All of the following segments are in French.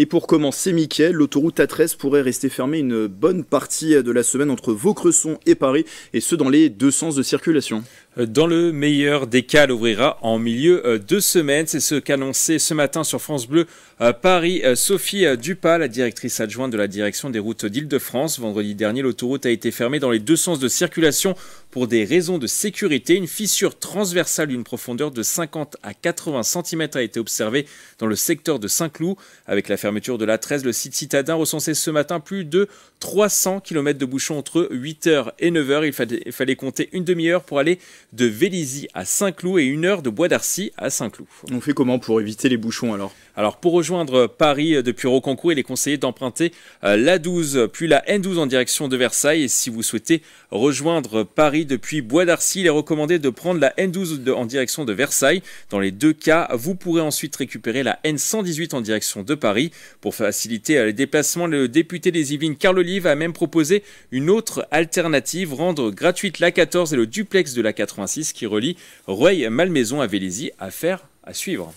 Et pour commencer, Mickaël, l'autoroute A13 pourrait rester fermée une bonne partie de la semaine entre Vaucresson et Paris, et ce dans les deux sens de circulation. Euh, dans le meilleur des cas, ouvrira en milieu euh, de semaine. C'est ce qu'annonçait ce matin sur France Bleu euh, Paris Sophie Dupas, la directrice adjointe de la direction des routes d'Île-de-France. Vendredi dernier, l'autoroute a été fermée dans les deux sens de circulation pour des raisons de sécurité. Une fissure transversale d'une profondeur de 50 à 80 cm a été observée dans le secteur de Saint-Cloud. Avec la fermeture de la 13, le site citadin recensait ce matin plus de 300 km de bouchons entre 8h et 9h. Il fallait compter une demi-heure pour aller de Vélizy à Saint-Cloud et une heure de Bois d'Arcy à Saint-Cloud. On fait comment pour éviter les bouchons alors Alors pour rejoindre Paris euh, depuis Roconcourt, il est conseillé d'emprunter euh, la 12 puis la N12 en direction de Versailles. Et si vous souhaitez rejoindre Paris depuis Bois d'Arcy, il est recommandé de prendre la N12 en direction de Versailles. Dans les deux cas, vous pourrez ensuite récupérer la N118 en direction de Paris. Pour faciliter euh, les déplacements, le député des Yvelines Carl Olive a même proposé une autre alternative, rendre gratuite la 14 et le duplex de la 4 qui relie Rueil-Malmaison à Vélizy à faire à suivre.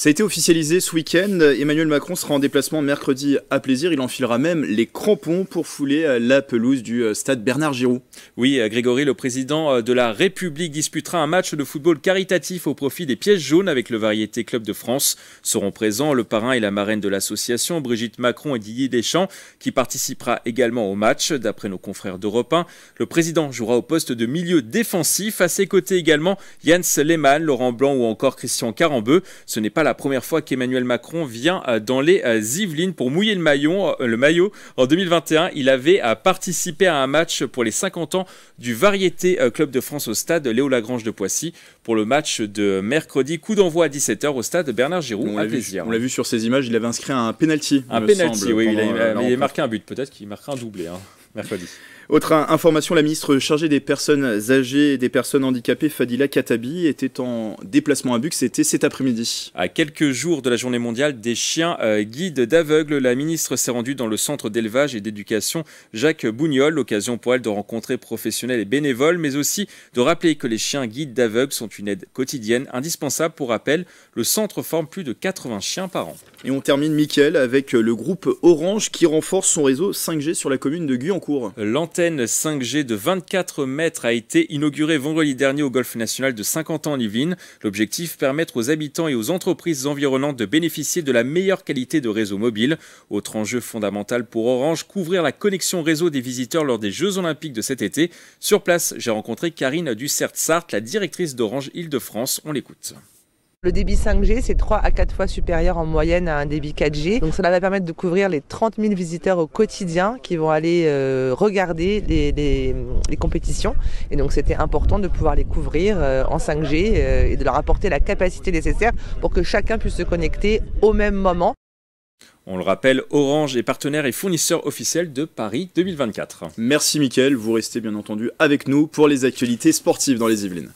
Ça a été officialisé ce week-end. Emmanuel Macron sera en déplacement mercredi à plaisir. Il enfilera même les crampons pour fouler euh, la pelouse du euh, stade Bernard Giroud. Oui, euh, Grégory, le président de la République disputera un match de football caritatif au profit des pièces jaunes avec le Variété Club de France. Seront présents le parrain et la marraine de l'association, Brigitte Macron et Didier Deschamps, qui participera également au match. D'après nos confrères d'Europe 1, le président jouera au poste de milieu défensif. À ses côtés également, Yann Lehmann, Laurent Blanc ou encore Christian Carambeu. Ce n'est pas la première fois qu'Emmanuel Macron vient euh, dans les euh, Yvelines pour mouiller le maillot. Euh, le maillot. En 2021, il avait participé à un match pour les 50 ans du Variété Club de France au stade Léo Lagrange de Poissy pour le match de mercredi. Coup d'envoi à 17h au stade Bernard Giroud. On à plaisir. on l'a vu sur ces images, il avait inscrit un penalty. Un penalty, oui. Il, a, marqué un but, peut-être qu'il marquera un doublé hein, mercredi. Autre information, la ministre chargée des personnes âgées et des personnes handicapées, Fadila Katabi, était en déplacement à Bux. c'était cet après-midi. À quelques jours de la journée mondiale des chiens euh, guides d'aveugles, la ministre s'est rendue dans le centre d'élevage et d'éducation Jacques Bougnol, l'occasion pour elle de rencontrer professionnels et bénévoles, mais aussi de rappeler que les chiens guides d'aveugles sont une aide quotidienne indispensable. Pour rappel, le centre forme plus de 80 chiens par an. Et on termine, Mickaël, avec le groupe Orange qui renforce son réseau 5G sur la commune de Guyancourt. 5G de 24 mètres a été inaugurée vendredi dernier au Golfe national de 50 ans en Yvelines. L'objectif, permettre aux habitants et aux entreprises environnantes de bénéficier de la meilleure qualité de réseau mobile. Autre enjeu fondamental pour Orange, couvrir la connexion réseau des visiteurs lors des Jeux Olympiques de cet été. Sur place, j'ai rencontré Karine dussert sarthe la directrice d'Orange Île-de-France. On l'écoute. Le débit 5G, c'est 3 à 4 fois supérieur en moyenne à un débit 4G. Donc cela va permettre de couvrir les 30 000 visiteurs au quotidien qui vont aller euh, regarder les, compétitions. Et donc c'était important de pouvoir les couvrir euh, en 5G euh, et de leur apporter la capacité nécessaire pour que chacun puisse se connecter au même moment. On le rappelle, Orange est partenaire et fournisseur officiel de Paris 2024. Merci Mickaël, vous restez bien entendu avec nous pour les actualités sportives dans les Yvelines.